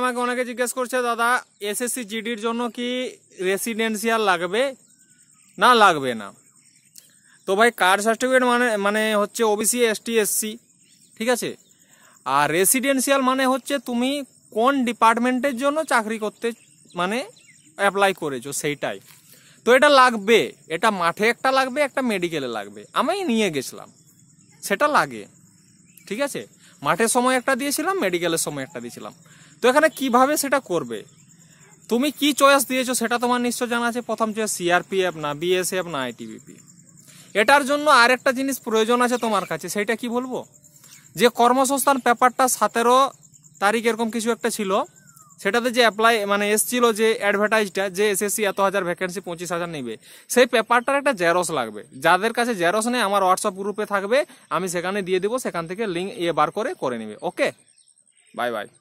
আমাকে অনেকে জিজ্ঞেস করছে দাদা এসএসসি জিডির জন্য কি রেসিডেন্সিয়াল লাগবে না লাগবে না তো ভাই কার্ড সার্টিফিকেট মানে মানে হচ্ছে ওবিসি এসটি এসসি ঠিক আছে আর রেসিডেন্সিয়াল মানে হচ্ছে তুমি কোন ডিপার্টমেন্টের জন্য চাকরি করতে মানে অ্যাপ্লাই করেছো সেইটাই তো এটা লাগবে এটা মাঠে একটা লাগবে একটা মেডিকেলে লাগবে আমি নিয়ে গেছিলাম সেটা লাগে ঠিক আছে মাঠের সময় একটা দিয়েছিলাম মেডিকেলের সময় একটা দিয়েছিলাম তো এখানে কিভাবে সেটা করবে তুমি কি চয়েস দিয়েছো সেটা তোমার নিশ্চয় জানা আছে প্রথম চয়েস সিআরপিএফ না বিএসএফ না আইটিবিপি এটার জন্য আরেকটা জিনিস প্রয়োজন আছে তোমার কাছে সেটা কি বলবো যে কর্মসংস্থান পেপারটা সতেরো তারিখ এরকম কিছু একটা ছিল সেটাতে যে অ্যাপ্লাই মানে এসছিল যে অ্যাডভার্টাইজটা যে এসএসসি এত হাজার ভ্যাকেন্সি পঁচিশ হাজার নেবে সেই পেপারটার একটা জেরক্স লাগবে যাদের কাছে জেরক্স নেই আমার হোয়াটসঅ্যাপ গ্রুপে থাকবে আমি সেখানে দিয়ে দেবো সেখান থেকে লিঙ্ক ইয়ে বার করে করে নেবে ওকে বাই বাই